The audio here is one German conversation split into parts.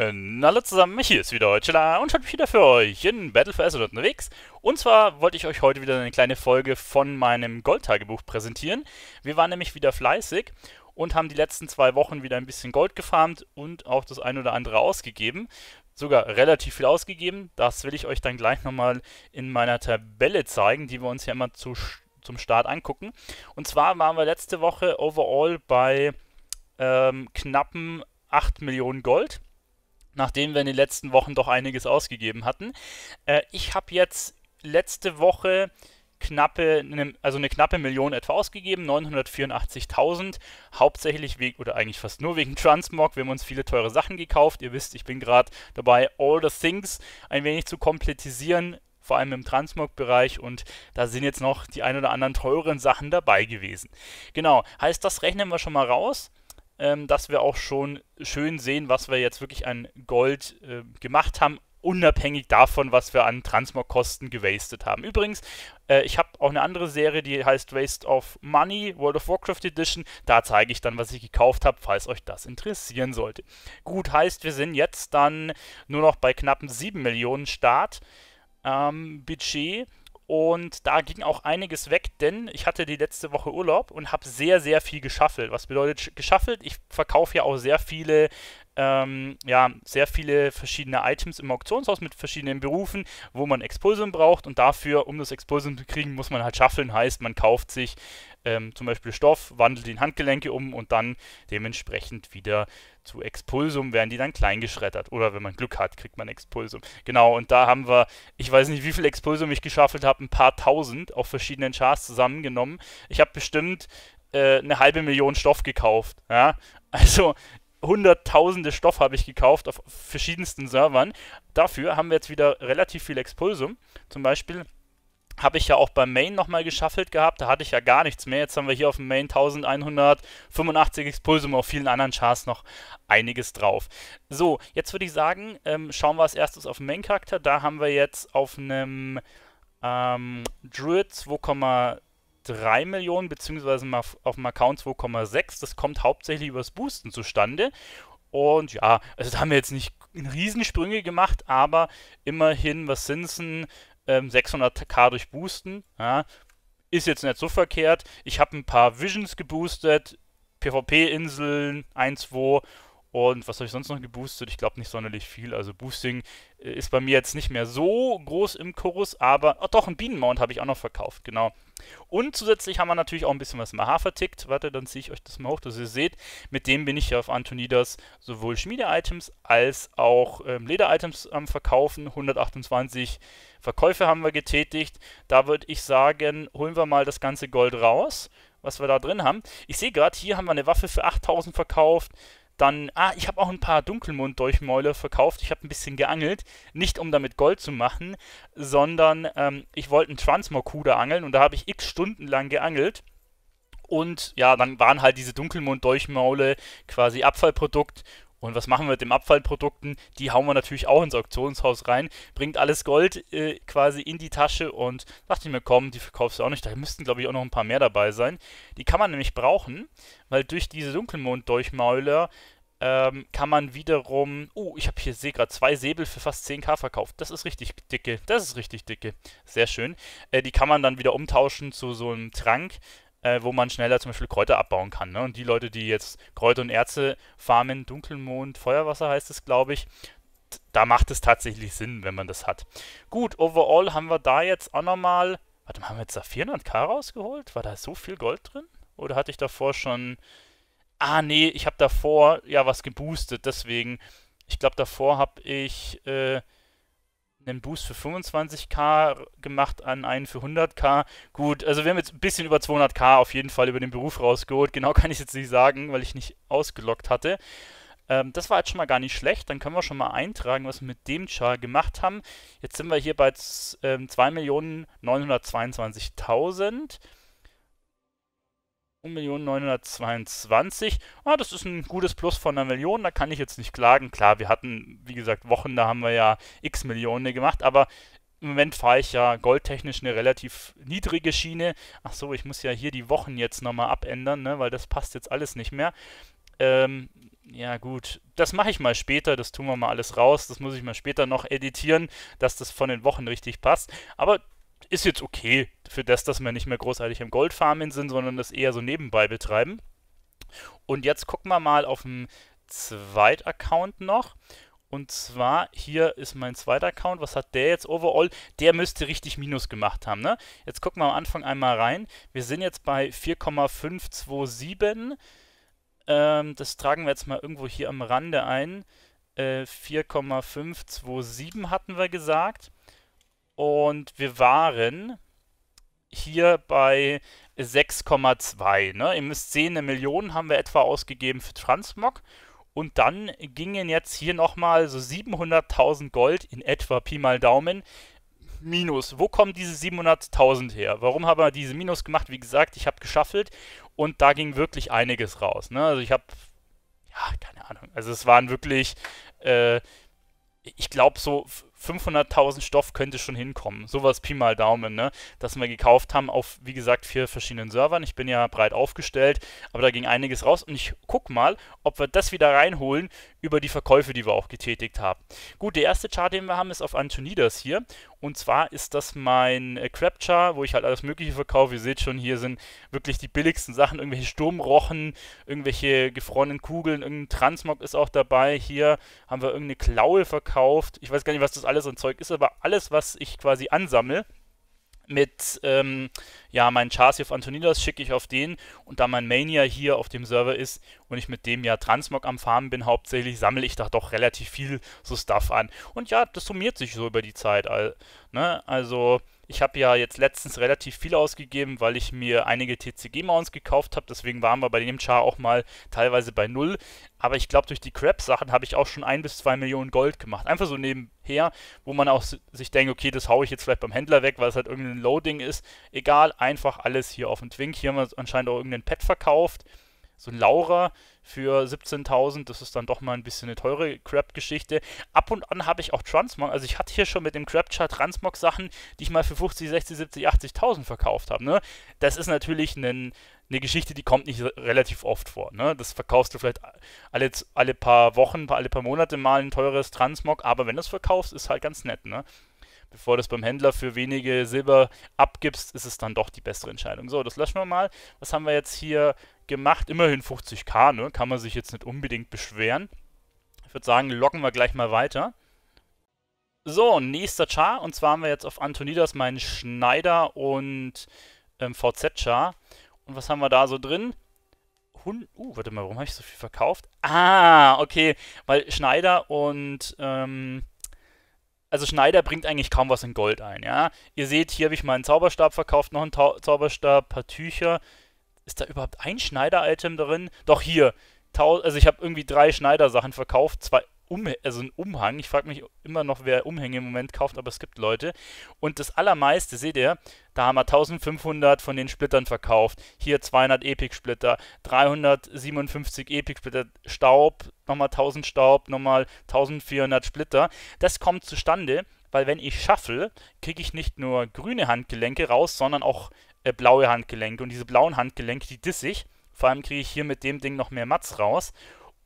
Ähm, hallo zusammen, hier ist wieder Heuchela und heute wieder für euch in Battle for Azeroth unterwegs. Und zwar wollte ich euch heute wieder eine kleine Folge von meinem Goldtagebuch präsentieren. Wir waren nämlich wieder fleißig und haben die letzten zwei Wochen wieder ein bisschen Gold gefarmt und auch das ein oder andere ausgegeben. Sogar relativ viel ausgegeben. Das will ich euch dann gleich nochmal in meiner Tabelle zeigen, die wir uns ja immer zu, zum Start angucken. Und zwar waren wir letzte Woche overall bei ähm, knappen 8 Millionen Gold nachdem wir in den letzten Wochen doch einiges ausgegeben hatten. Äh, ich habe jetzt letzte Woche knappe, ne, also eine knappe Million etwa ausgegeben, 984.000, hauptsächlich wegen, oder eigentlich fast nur wegen Transmog. Wir haben uns viele teure Sachen gekauft. Ihr wisst, ich bin gerade dabei, All the Things ein wenig zu komplettisieren, vor allem im Transmog-Bereich und da sind jetzt noch die ein oder anderen teuren Sachen dabei gewesen. Genau, heißt, das rechnen wir schon mal raus ähm, dass wir auch schon schön sehen, was wir jetzt wirklich an Gold äh, gemacht haben, unabhängig davon, was wir an Transmog-Kosten gewastet haben. Übrigens, äh, ich habe auch eine andere Serie, die heißt Waste of Money, World of Warcraft Edition. Da zeige ich dann, was ich gekauft habe, falls euch das interessieren sollte. Gut, heißt, wir sind jetzt dann nur noch bei knappen 7 Millionen Start. Ähm, Budget und da ging auch einiges weg, denn ich hatte die letzte Woche Urlaub und habe sehr, sehr viel geschaffelt. Was bedeutet geschaffelt? Ich verkaufe ja auch sehr viele, ähm, ja, sehr viele verschiedene Items im Auktionshaus mit verschiedenen Berufen, wo man Expulsum braucht. Und dafür, um das Expulsum zu kriegen, muss man halt schaffeln. Heißt, man kauft sich ähm, zum Beispiel Stoff, wandelt ihn Handgelenke um und dann dementsprechend wieder zu Expulsum werden die dann kleingeschreddert. Oder wenn man Glück hat, kriegt man Expulsum. Genau, und da haben wir, ich weiß nicht, wie viel Expulsum ich geschaffelt habe, ein paar tausend auf verschiedenen Chars zusammengenommen. Ich habe bestimmt äh, eine halbe Million Stoff gekauft. Ja? Also hunderttausende Stoff habe ich gekauft auf verschiedensten Servern. Dafür haben wir jetzt wieder relativ viel Expulsum. Zum Beispiel habe ich ja auch beim Main nochmal geschaffelt gehabt, da hatte ich ja gar nichts mehr. Jetzt haben wir hier auf dem Main 1185 Expulsum, auf vielen anderen Charts noch einiges drauf. So, jetzt würde ich sagen, ähm, schauen wir als erstes auf den Main-Charakter. Da haben wir jetzt auf einem ähm, Druid 2,3 Millionen, beziehungsweise auf, dem Account 2,6. Das kommt hauptsächlich übers Boosten zustande. Und ja, also da haben wir jetzt nicht Riesensprünge gemacht, aber immerhin, was sind 600k ähm, durch Boosten. Ja, ist jetzt nicht so verkehrt. Ich habe ein paar Visions geboostet, PvP-Inseln, 1, 2 und was habe ich sonst noch geboostet? Ich glaube nicht sonderlich viel. Also Boosting äh, ist bei mir jetzt nicht mehr so groß im Chorus, aber oh doch, ein Bienenmount habe ich auch noch verkauft, genau. Und zusätzlich haben wir natürlich auch ein bisschen was im AHA vertickt. Warte, dann ziehe ich euch das mal hoch, dass ihr seht. Mit dem bin ich ja auf Antonidas sowohl Schmiede-Items als auch ähm, Leder-Items am Verkaufen. 128 Verkäufe haben wir getätigt. Da würde ich sagen, holen wir mal das ganze Gold raus was wir da drin haben. Ich sehe gerade, hier haben wir eine Waffe für 8000 verkauft, dann, ah, ich habe auch ein paar Dunkelmund-Durchmäule verkauft. Ich habe ein bisschen geangelt. Nicht, um damit Gold zu machen, sondern ähm, ich wollte einen Transmorkuder angeln und da habe ich x Stunden lang geangelt. Und ja, dann waren halt diese Dunkelmund-Durchmaule quasi Abfallprodukt und was machen wir mit den Abfallprodukten? Die hauen wir natürlich auch ins Auktionshaus rein, bringt alles Gold äh, quasi in die Tasche und dachte ich mir, komm, die verkaufst du auch nicht. Da müssten, glaube ich, auch noch ein paar mehr dabei sein. Die kann man nämlich brauchen, weil durch diese Dunkelmond-Durchmäuler ähm, kann man wiederum. Oh, ich habe hier sehe gerade zwei Säbel für fast 10k verkauft. Das ist richtig dicke. Das ist richtig dicke. Sehr schön. Äh, die kann man dann wieder umtauschen zu so einem Trank, äh, wo man schneller zum Beispiel Kräuter abbauen kann. Ne? Und die Leute, die jetzt Kräuter und Erze farmen, Dunkelmond, Feuerwasser heißt es, glaube ich, da macht es tatsächlich Sinn, wenn man das hat. Gut, overall haben wir da jetzt auch nochmal. Warte mal, haben wir jetzt da 400k rausgeholt? War da so viel Gold drin? Oder hatte ich davor schon. Ah, nee, ich habe davor ja was geboostet, deswegen. Ich glaube, davor habe ich. Äh, einen Boost für 25k gemacht an einen für 100k. Gut, also wir haben jetzt ein bisschen über 200k auf jeden Fall über den Beruf rausgeholt. Genau kann ich jetzt nicht sagen, weil ich nicht ausgelockt hatte. Ähm, das war jetzt schon mal gar nicht schlecht. Dann können wir schon mal eintragen, was wir mit dem Char gemacht haben. Jetzt sind wir hier bei ähm, 2.922.000. 1.922. Ah, das ist ein gutes Plus von einer Million, da kann ich jetzt nicht klagen. Klar, wir hatten, wie gesagt, Wochen, da haben wir ja x Millionen gemacht, aber im Moment fahre ich ja goldtechnisch eine relativ niedrige Schiene. Ach so, ich muss ja hier die Wochen jetzt nochmal abändern, ne, weil das passt jetzt alles nicht mehr. Ähm, ja gut, das mache ich mal später, das tun wir mal alles raus, das muss ich mal später noch editieren, dass das von den Wochen richtig passt. Aber ist jetzt okay für das, dass wir nicht mehr großartig im Goldfarmen sind, sondern das eher so nebenbei betreiben. Und jetzt gucken wir mal auf dem zweiten Account noch. Und zwar, hier ist mein zweiter Account. Was hat der jetzt overall? Der müsste richtig Minus gemacht haben, ne? Jetzt gucken wir am Anfang einmal rein. Wir sind jetzt bei 4,527. Ähm, das tragen wir jetzt mal irgendwo hier am Rande ein. Äh, 4,527 hatten wir gesagt. Und wir waren hier bei 6,2. Ne? Ihr müsst sehen, eine Million haben wir etwa ausgegeben für Transmog. Und dann gingen jetzt hier nochmal so 700.000 Gold in etwa Pi mal Daumen. Minus. Wo kommen diese 700.000 her? Warum haben wir diese Minus gemacht? Wie gesagt, ich habe geschaffelt und da ging wirklich einiges raus. Ne? Also ich habe, ja, keine Ahnung. Also es waren wirklich, äh, ich glaube so 500.000 Stoff könnte schon hinkommen. Sowas Pi mal Daumen, ne? Dass wir gekauft haben auf, wie gesagt, vier verschiedenen Servern. Ich bin ja breit aufgestellt, aber da ging einiges raus. Und ich guck mal, ob wir das wieder reinholen über die Verkäufe, die wir auch getätigt haben. Gut, der erste Chart, den wir haben, ist auf Antonidas hier. Und zwar ist das mein äh, crap Crab Chart, wo ich halt alles Mögliche verkaufe. Ihr seht schon, hier sind wirklich die billigsten Sachen, irgendwelche Sturmrochen, irgendwelche gefrorenen Kugeln, irgendein Transmog ist auch dabei. Hier haben wir irgendeine Klaue verkauft. Ich weiß gar nicht, was das alles an Zeug ist, aber alles, was ich quasi ansammle, mit ähm, ja, meinen Chasi auf Antonidas schicke ich auf den und da mein Mania hier auf dem Server ist und ich mit dem ja Transmog am Farmen bin hauptsächlich, sammle ich da doch relativ viel so Stuff an. Und ja, das summiert sich so über die Zeit. Also, ne? also ich habe ja jetzt letztens relativ viel ausgegeben, weil ich mir einige TCG-Mounts gekauft habe. Deswegen waren wir bei dem Char auch mal teilweise bei Null. Aber ich glaube, durch die crap sachen habe ich auch schon ein bis zwei Millionen Gold gemacht. Einfach so nebenher, wo man auch sich denkt, okay, das haue ich jetzt vielleicht beim Händler weg, weil es halt irgendein Loading ist. Egal, einfach alles hier auf dem Twink. Hier haben wir anscheinend auch irgendein Pad verkauft so ein Laura für 17.000, das ist dann doch mal ein bisschen eine teure Crap-Geschichte. Ab und an habe ich auch Transmog, also ich hatte hier schon mit dem Crap-Chart Transmog-Sachen, die ich mal für 50, 60, 70, 80.000 verkauft habe. Ne? Das ist natürlich ein, eine Geschichte, die kommt nicht relativ oft vor. Ne? Das verkaufst du vielleicht alle, alle paar Wochen, alle paar Monate mal ein teures Transmog, aber wenn du es verkaufst, ist halt ganz nett. Ne? bevor du es beim Händler für wenige Silber abgibst, ist es dann doch die bessere Entscheidung. So, das löschen wir mal. Was haben wir jetzt hier gemacht? Immerhin 50k, ne? Kann man sich jetzt nicht unbedingt beschweren. Ich würde sagen, locken wir gleich mal weiter. So, nächster Char. Und zwar haben wir jetzt auf Antonidas meinen Schneider und ähm, VZ-Char. Und was haben wir da so drin? Hund. Uh, warte mal, warum habe ich so viel verkauft? Ah, okay. Weil Schneider und ähm, also Schneider bringt eigentlich kaum was in Gold ein, ja. Ihr seht, hier habe ich meinen Zauberstab verkauft, noch einen Ta Zauberstab, paar Tücher. Ist da überhaupt ein Schneider-Item drin? Doch hier, also ich habe irgendwie drei Schneider-Sachen verkauft, zwei, um also ein Umhang. Ich frage mich immer noch, wer Umhänge im Moment kauft, aber es gibt Leute. Und das allermeiste, seht ihr, da haben wir 1500 von den Splittern verkauft. Hier 200 Epic-Splitter, 357 Epic-Splitter, Staub, nochmal 1000 Staub, nochmal 1400 Splitter. Das kommt zustande, weil wenn ich shuffle, kriege ich nicht nur grüne Handgelenke raus, sondern auch äh, blaue Handgelenke. Und diese blauen Handgelenke, die disse ich. Vor allem kriege ich hier mit dem Ding noch mehr Mats raus.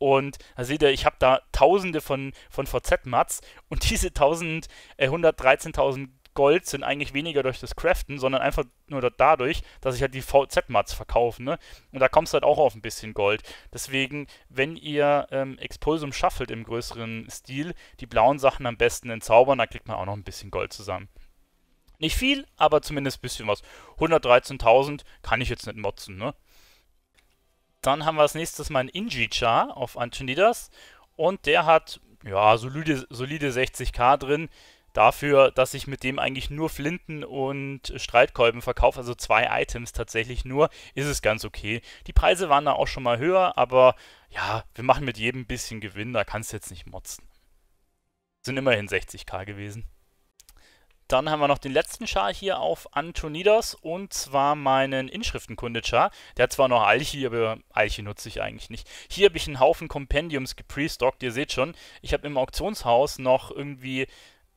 Und da also seht ihr, ich habe da tausende von, von VZ-Mats und diese 1000, äh, 113.000 Gold sind eigentlich weniger durch das Craften, sondern einfach nur dadurch, dass ich halt die VZ-Mats verkaufe. Ne? Und da kommst du halt auch auf ein bisschen Gold. Deswegen, wenn ihr ähm, Expulsum schaffelt im größeren Stil, die blauen Sachen am besten entzaubern, da kriegt man auch noch ein bisschen Gold zusammen. Nicht viel, aber zumindest ein bisschen was. 113.000 kann ich jetzt nicht motzen, ne? Dann haben wir als nächstes mal einen inji auf Antonidas und der hat ja solide, solide 60k drin dafür, dass ich mit dem eigentlich nur Flinten und Streitkolben verkaufe, also zwei Items tatsächlich nur, ist es ganz okay. Die Preise waren da auch schon mal höher, aber ja, wir machen mit jedem ein bisschen Gewinn, da kannst du jetzt nicht motzen. Sind immerhin 60k gewesen. Dann haben wir noch den letzten Char hier auf Antonidas und zwar meinen Inschriftenkunde-Char. Der hat zwar noch Alchi, aber Alchi nutze ich eigentlich nicht. Hier habe ich einen Haufen Compendiums geprestockt, ihr seht schon. Ich habe im Auktionshaus noch irgendwie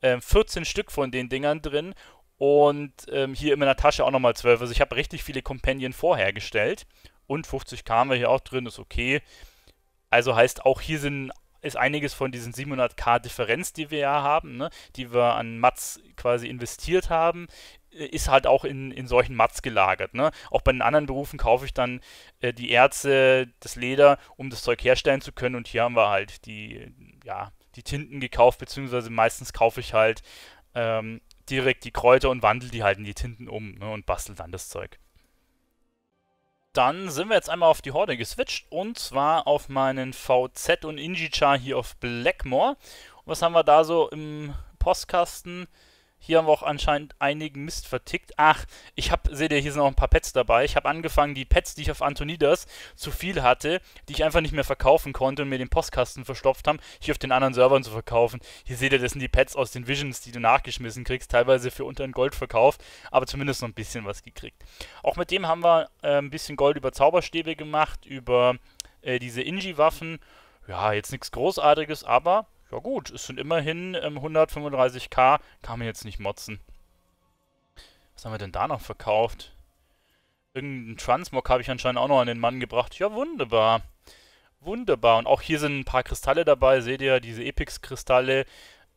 äh, 14 Stück von den Dingern drin und ähm, hier in meiner Tasche auch nochmal 12. Also ich habe richtig viele Compendien vorhergestellt und 50 K wir hier auch drin, ist okay. Also heißt, auch hier sind ist einiges von diesen 700k Differenz, die wir ja haben, ne, die wir an Mats quasi investiert haben, äh, ist halt auch in, in solchen Mats gelagert. Ne? Auch bei den anderen Berufen kaufe ich dann äh, die Erze, das Leder, um das Zeug herstellen zu können. Und hier haben wir halt die, ja, die Tinten gekauft, beziehungsweise meistens kaufe ich halt ähm, direkt die Kräuter und wandle die halt in die Tinten um ne? und bastel dann das Zeug dann sind wir jetzt einmal auf die Horde geswitcht und zwar auf meinen VZ und Injichar hier auf Blackmore. Und was haben wir da so im Postkasten? Hier haben wir auch anscheinend einigen Mist vertickt. Ach, ich habe, seht ihr, hier sind auch ein paar Pets dabei. Ich habe angefangen, die Pets, die ich auf Antonidas zu viel hatte, die ich einfach nicht mehr verkaufen konnte und mir den Postkasten verstopft haben, hier auf den anderen Servern zu verkaufen. Hier seht ihr, das sind die Pets aus den Visions, die du nachgeschmissen kriegst, teilweise für unter ein Gold verkauft, aber zumindest noch ein bisschen was gekriegt. Auch mit dem haben wir äh, ein bisschen Gold über Zauberstäbe gemacht, über äh, diese Inji-Waffen. Ja, jetzt nichts Großartiges, aber ja gut, es sind immerhin ähm, 135k. Kann man jetzt nicht motzen. Was haben wir denn da noch verkauft? Irgendeinen Transmog habe ich anscheinend auch noch an den Mann gebracht. Ja, wunderbar. Wunderbar. Und auch hier sind ein paar Kristalle dabei. Seht ihr, diese Epix-Kristalle.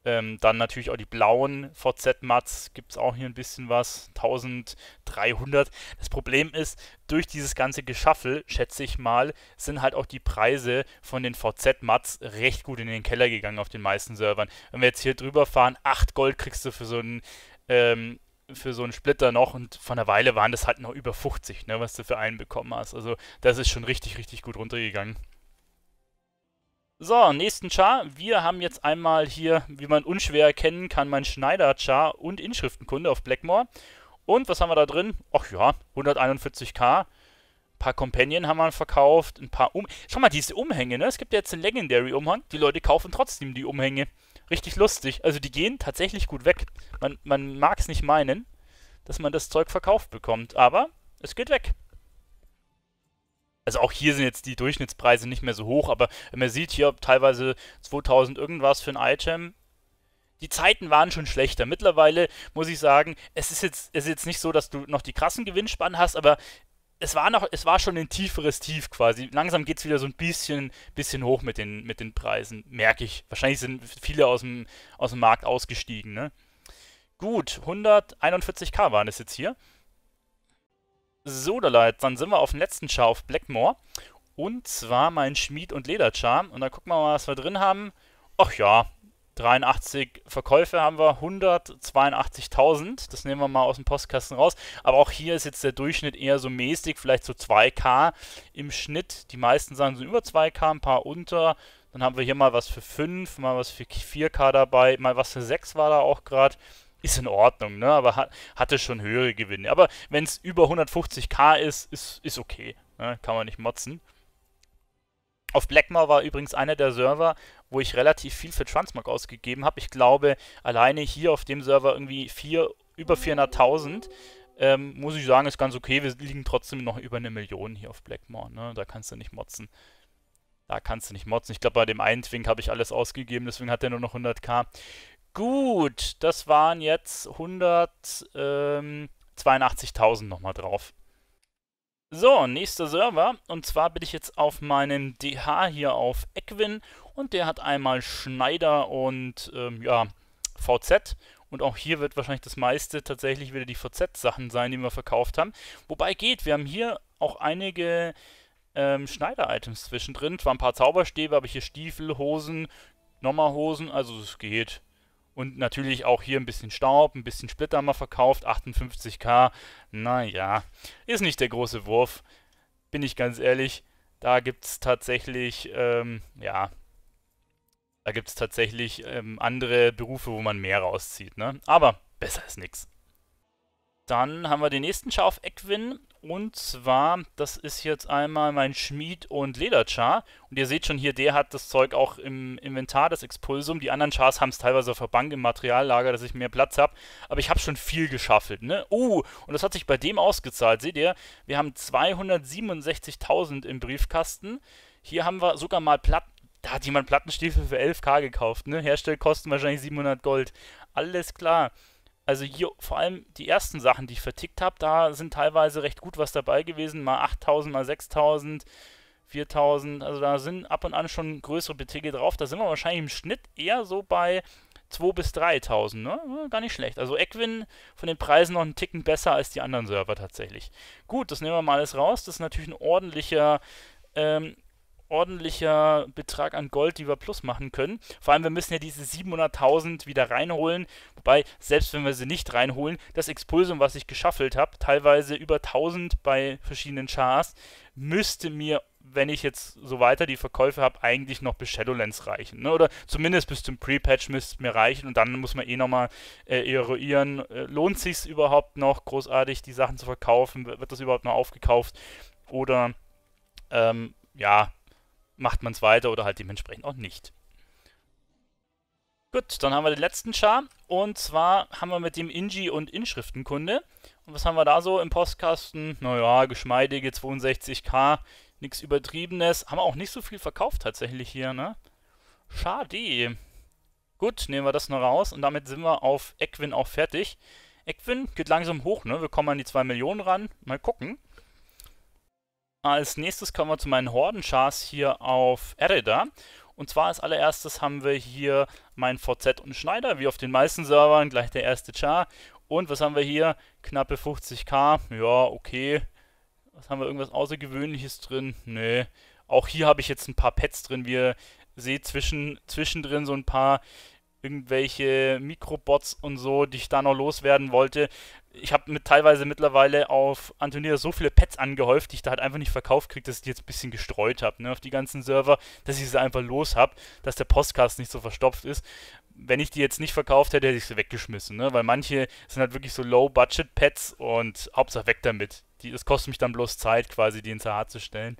Ähm, dann natürlich auch die blauen VZ-Mats, gibt es auch hier ein bisschen was, 1300. Das Problem ist, durch dieses ganze Geschaffel, schätze ich mal, sind halt auch die Preise von den VZ-Mats recht gut in den Keller gegangen auf den meisten Servern. Wenn wir jetzt hier drüber fahren, 8 Gold kriegst du für so einen ähm, für so einen Splitter noch und von einer Weile waren das halt noch über 50, ne, was du für einen bekommen hast. Also das ist schon richtig, richtig gut runtergegangen. So, nächsten Char. Wir haben jetzt einmal hier, wie man unschwer erkennen kann, mein Schneider-Char und Inschriftenkunde auf Blackmore. Und was haben wir da drin? Ach ja, 141k. Ein paar Companion haben wir verkauft, ein paar Um... Schau mal, diese Umhänge, ne? Es gibt ja jetzt den Legendary-Umhang. Die Leute kaufen trotzdem die Umhänge. Richtig lustig. Also die gehen tatsächlich gut weg. Man, man mag es nicht meinen, dass man das Zeug verkauft bekommt. Aber es geht weg also auch hier sind jetzt die Durchschnittspreise nicht mehr so hoch, aber man sieht hier teilweise 2000 irgendwas für ein Item. Die Zeiten waren schon schlechter. Mittlerweile muss ich sagen, es ist jetzt, es ist jetzt nicht so, dass du noch die krassen Gewinnspannen hast, aber es war noch, es war schon ein tieferes Tief quasi. Langsam geht es wieder so ein bisschen, bisschen hoch mit den, mit den Preisen, merke ich. Wahrscheinlich sind viele aus dem, aus dem Markt ausgestiegen, ne? Gut, 141k waren es jetzt hier. So, da Leute, dann sind wir auf dem letzten Char auf Blackmore. Und zwar mein Schmied- und Lederchar. Und dann gucken wir mal, was wir drin haben. Ach ja, 83 Verkäufe haben wir, 182.000. Das nehmen wir mal aus dem Postkasten raus. Aber auch hier ist jetzt der Durchschnitt eher so mäßig, vielleicht so 2K im Schnitt. Die meisten sagen so über 2K, ein paar unter. Dann haben wir hier mal was für 5, mal was für 4K dabei, mal was für 6 war da auch gerade ist in Ordnung, ne? aber hat, hatte schon höhere Gewinne. Aber wenn es über 150k ist, ist, ist okay. Ne? Kann man nicht motzen. Auf Blackmore war übrigens einer der Server, wo ich relativ viel für Transmog ausgegeben habe. Ich glaube, alleine hier auf dem Server irgendwie vier, über 400.000. Ähm, muss ich sagen, ist ganz okay. Wir liegen trotzdem noch über eine Million hier auf Blackmore. Ne? Da kannst du nicht motzen. Da kannst du nicht motzen. Ich glaube, bei dem einen Twink habe ich alles ausgegeben, deswegen hat er nur noch 100k. Gut, das waren jetzt 182.000 nochmal drauf. So, nächster Server. Und zwar bin ich jetzt auf meinem DH hier auf Equin. Und der hat einmal Schneider und ähm, ja, VZ. Und auch hier wird wahrscheinlich das meiste tatsächlich wieder die VZ-Sachen sein, die wir verkauft haben. Wobei geht, wir haben hier auch einige ähm, Schneider-Items zwischendrin. Zwar ein paar Zauberstäbe, aber hier Stiefel, Hosen, nochmal Hosen. Also es geht. Und natürlich auch hier ein bisschen Staub, ein bisschen Splitter mal verkauft, 58k. Naja, ist nicht der große Wurf, bin ich ganz ehrlich. Da gibt es tatsächlich, ähm, ja, da gibt es tatsächlich ähm, andere Berufe, wo man mehr rauszieht. Ne? Aber besser ist nichts. Dann haben wir den nächsten Scharf-Eckwin. Und zwar, das ist jetzt einmal mein Schmied und Lederchar. Und ihr seht schon hier, der hat das Zeug auch im Inventar, das Expulsum. Die anderen Chars haben es teilweise verbannt im Materiallager, dass ich mehr Platz habe. Aber ich habe schon viel geschaffelt, ne? Oh, und das hat sich bei dem ausgezahlt. Seht ihr, wir haben 267.000 im Briefkasten. Hier haben wir sogar mal Platten. Da hat jemand Plattenstiefel für 11k gekauft, ne? Herstellkosten wahrscheinlich 700 Gold. Alles klar. Also hier vor allem die ersten Sachen, die ich vertickt habe, da sind teilweise recht gut was dabei gewesen. Mal 8000, mal 6000, 4000. Also da sind ab und an schon größere Beträge drauf. Da sind wir wahrscheinlich im Schnitt eher so bei 2.000 bis 3.000. Ne? Gar nicht schlecht. Also Equin von den Preisen noch einen Ticken besser als die anderen Server tatsächlich. Gut, das nehmen wir mal alles raus. Das ist natürlich ein ordentlicher ähm, ordentlicher Betrag an Gold, die wir plus machen können. Vor allem, wir müssen ja diese 700.000 wieder reinholen. Wobei, selbst wenn wir sie nicht reinholen, das Expulsum, was ich geschaffelt habe, teilweise über 1000 bei verschiedenen Chars, müsste mir, wenn ich jetzt so weiter die Verkäufe habe, eigentlich noch bis Shadowlands reichen. Ne? Oder zumindest bis zum Pre-Patch müsste es mir reichen und dann muss man eh nochmal äh, eruieren, äh, lohnt sich überhaupt noch großartig, die Sachen zu verkaufen? Wird das überhaupt noch aufgekauft? Oder, ähm, ja, macht man es weiter oder halt dementsprechend auch nicht. Gut, dann haben wir den letzten Char und zwar haben wir mit dem Inji und Inschriftenkunde. Und was haben wir da so im Postkasten? Naja, geschmeidige 62k, nichts übertriebenes. Haben wir auch nicht so viel verkauft tatsächlich hier, ne? Schade. Gut, nehmen wir das noch raus und damit sind wir auf Equin auch fertig. Equin geht langsam hoch, ne? Wir kommen an die 2 Millionen ran. Mal gucken. Als nächstes kommen wir zu meinen Horden-Chars hier auf Ereda. Und zwar als allererstes haben wir hier mein VZ und Schneider, wie auf den meisten Servern, gleich der erste Char. Und was haben wir hier? Knappe 50k. Ja, okay. Was haben wir? Irgendwas Außergewöhnliches drin? Nee. Auch hier habe ich jetzt ein paar Pets drin. Wie ihr seht, zwischen, zwischendrin so ein paar irgendwelche Mikrobots und so, die ich da noch loswerden wollte ich habe mit teilweise mittlerweile auf Antonia so viele Pets angehäuft, die ich da halt einfach nicht verkauft kriege, dass ich die jetzt ein bisschen gestreut habe, ne, auf die ganzen Server, dass ich sie einfach los habe, dass der Postcast nicht so verstopft ist. Wenn ich die jetzt nicht verkauft hätte, hätte ich sie weggeschmissen, ne, weil manche sind halt wirklich so Low-Budget-Pets und Hauptsache weg damit. Die, es kostet mich dann bloß Zeit, quasi die ins HR zu stellen.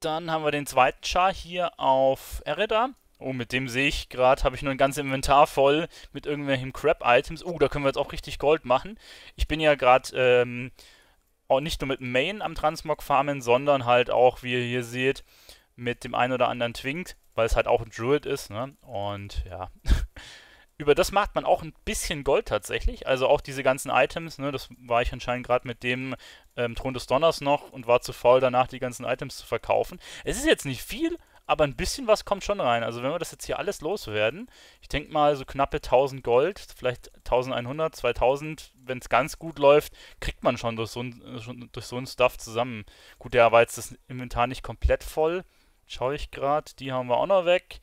Dann haben wir den zweiten Char hier auf Ereda. Oh, mit dem sehe ich gerade, habe ich nur ein ganzes Inventar voll mit irgendwelchen Crap-Items. Oh, da können wir jetzt auch richtig Gold machen. Ich bin ja gerade ähm, auch nicht nur mit Main am Transmog farmen, sondern halt auch, wie ihr hier seht, mit dem einen oder anderen Twinkt, weil es halt auch ein Druid ist. Ne? Und ja, über das macht man auch ein bisschen Gold tatsächlich. Also auch diese ganzen Items, ne? das war ich anscheinend gerade mit dem ähm, Thron des Donners noch und war zu faul danach, die ganzen Items zu verkaufen. Es ist jetzt nicht viel, aber ein bisschen was kommt schon rein. Also wenn wir das jetzt hier alles loswerden, ich denke mal so knappe 1000 Gold, vielleicht 1100, 2000, wenn es ganz gut läuft, kriegt man schon durch so ein, äh, durch so ein Stuff zusammen. Gut, der war jetzt das Inventar nicht komplett voll. Schaue ich gerade, die haben wir auch noch weg.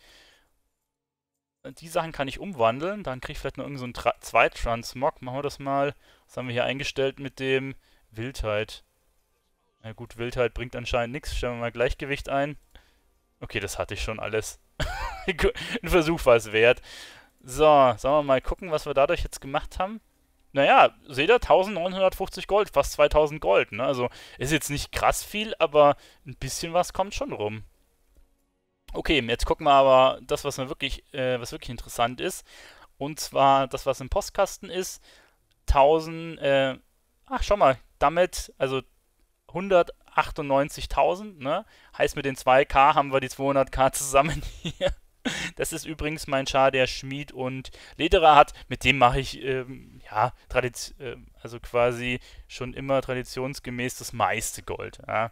Äh, die Sachen kann ich umwandeln, dann kriege ich vielleicht noch irgendeinen so Zweitransmog. Machen wir das mal. Was haben wir hier eingestellt mit dem Wildheit? Na gut, Wildheit bringt anscheinend nichts. Stellen wir mal Gleichgewicht ein. Okay, das hatte ich schon alles. Ein Versuch war es wert. So, sollen wir mal gucken, was wir dadurch jetzt gemacht haben? Naja, seht ihr, 1950 Gold, fast 2000 Gold. Ne? Also ist jetzt nicht krass viel, aber ein bisschen was kommt schon rum. Okay, jetzt gucken wir aber das, was mir wirklich, äh, was wirklich interessant ist. Und zwar das, was im Postkasten ist. 1000, äh, ach schau mal, damit, also 198.000, ne? Heißt, mit den 2K haben wir die 200K zusammen hier. Das ist übrigens mein Char, der Schmied und Lederer hat. Mit dem mache ich, ähm, ja, Tradiz äh, also quasi schon immer traditionsgemäß das meiste Gold. Ja.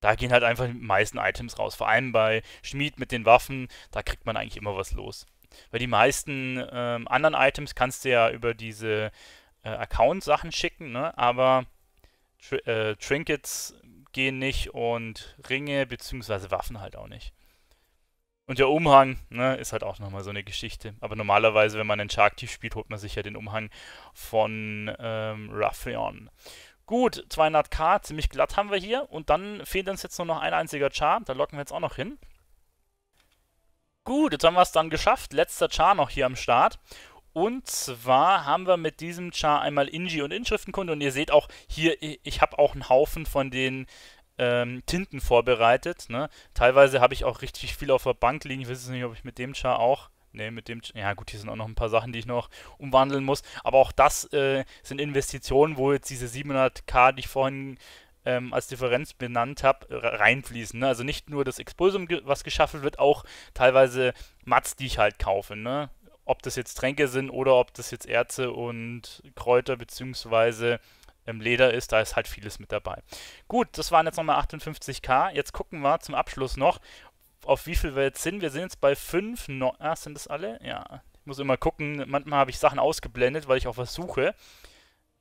Da gehen halt einfach die meisten Items raus. Vor allem bei Schmied mit den Waffen, da kriegt man eigentlich immer was los. Weil die meisten ähm, anderen Items kannst du ja über diese äh, Account-Sachen schicken, ne? aber Tr äh, Trinkets gehen nicht und Ringe bzw. Waffen halt auch nicht. Und der Umhang ne, ist halt auch nochmal so eine Geschichte. Aber normalerweise, wenn man einen Shark Tief spielt, holt man sich ja den Umhang von ähm, Raffion. Gut, 200k, ziemlich glatt haben wir hier. Und dann fehlt uns jetzt nur noch ein einziger Char. Da locken wir jetzt auch noch hin. Gut, jetzt haben wir es dann geschafft. Letzter Char noch hier am Start. Und zwar haben wir mit diesem Char einmal Inji und Inschriftenkunde und ihr seht auch hier, ich habe auch einen Haufen von den ähm, Tinten vorbereitet. Ne? Teilweise habe ich auch richtig viel auf der Bank liegen. Ich weiß nicht, ob ich mit dem Char auch Ne, mit dem. Ja, gut, hier sind auch noch ein paar Sachen, die ich noch umwandeln muss. Aber auch das äh, sind Investitionen, wo jetzt diese 700k, die ich vorhin ähm, als Differenz benannt habe, äh, reinfließen. Ne? Also nicht nur das Expulsum, was geschaffen wird, auch teilweise Mats, die ich halt kaufe. Ne? ob das jetzt Tränke sind oder ob das jetzt Erze und Kräuter bzw. Ähm, Leder ist, da ist halt vieles mit dabei. Gut, das waren jetzt nochmal 58k. Jetzt gucken wir zum Abschluss noch, auf wie viel wir jetzt sind. Wir sind jetzt bei 5. No ah, sind das alle? Ja. Ich muss immer gucken. Manchmal habe ich Sachen ausgeblendet, weil ich auch was suche.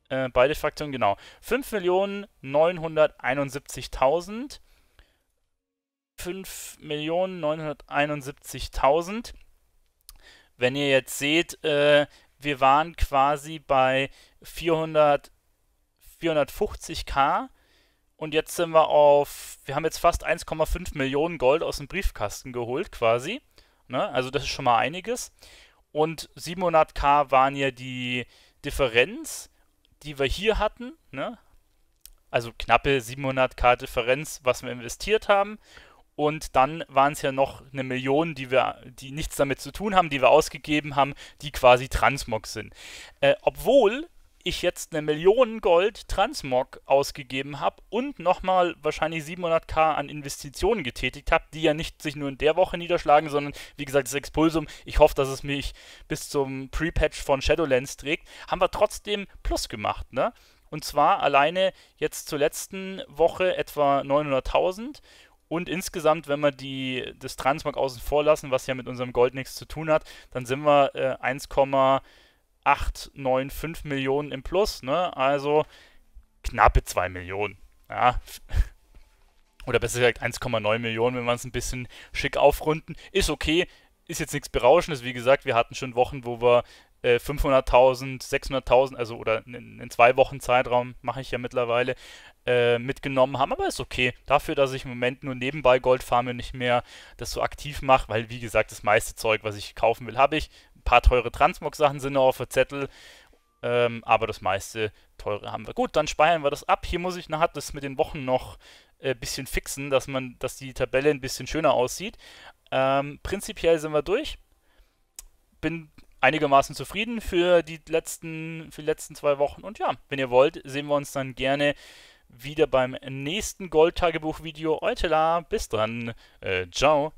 Äh, beide Fraktionen, genau. 5.971.000. 5.971.000. Wenn ihr jetzt seht, äh, wir waren quasi bei 400, 450k und jetzt sind wir auf, wir haben jetzt fast 1,5 Millionen Gold aus dem Briefkasten geholt quasi. Ne? Also das ist schon mal einiges. Und 700k waren ja die Differenz, die wir hier hatten. Ne? Also knappe 700k Differenz, was wir investiert haben. Und dann waren es ja noch eine Million, die wir, die nichts damit zu tun haben, die wir ausgegeben haben, die quasi Transmog sind. Äh, obwohl ich jetzt eine Million Gold Transmog ausgegeben habe und nochmal wahrscheinlich 700k an Investitionen getätigt habe, die ja nicht sich nur in der Woche niederschlagen, sondern wie gesagt das Expulsum, ich hoffe, dass es mich bis zum Pre-Patch von Shadowlands trägt, haben wir trotzdem Plus gemacht, ne? Und zwar alleine jetzt zur letzten Woche etwa 900.000 und insgesamt, wenn wir die, das Transmark außen vor lassen, was ja mit unserem Gold nichts zu tun hat, dann sind wir äh, 1,895 Millionen im Plus, ne? Also knappe 2 Millionen. Ja. Oder besser gesagt 1,9 Millionen, wenn wir es ein bisschen schick aufrunden. Ist okay, ist jetzt nichts Berauschendes. Wie gesagt, wir hatten schon Wochen, wo wir äh, 500.000, 600.000, also oder in, in zwei Wochen Zeitraum mache ich ja mittlerweile, äh, mitgenommen haben, aber ist okay. Dafür, dass ich im Moment nur nebenbei Gold farme, nicht mehr das so aktiv mache, weil wie gesagt, das meiste Zeug, was ich kaufen will, habe ich. Ein paar teure Transmog-Sachen sind noch auf der Zettel, ähm, aber das meiste teure haben wir. Gut, dann speichern wir das ab. Hier muss ich nachher das mit den Wochen noch ein äh, bisschen fixen, dass man, dass die Tabelle ein bisschen schöner aussieht. Ähm, prinzipiell sind wir durch. Bin einigermaßen zufrieden für die letzten, für die letzten zwei Wochen. Und ja, wenn ihr wollt, sehen wir uns dann gerne wieder beim nächsten Goldtagebuch-Video. Eutela, bis dann. Äh, ciao.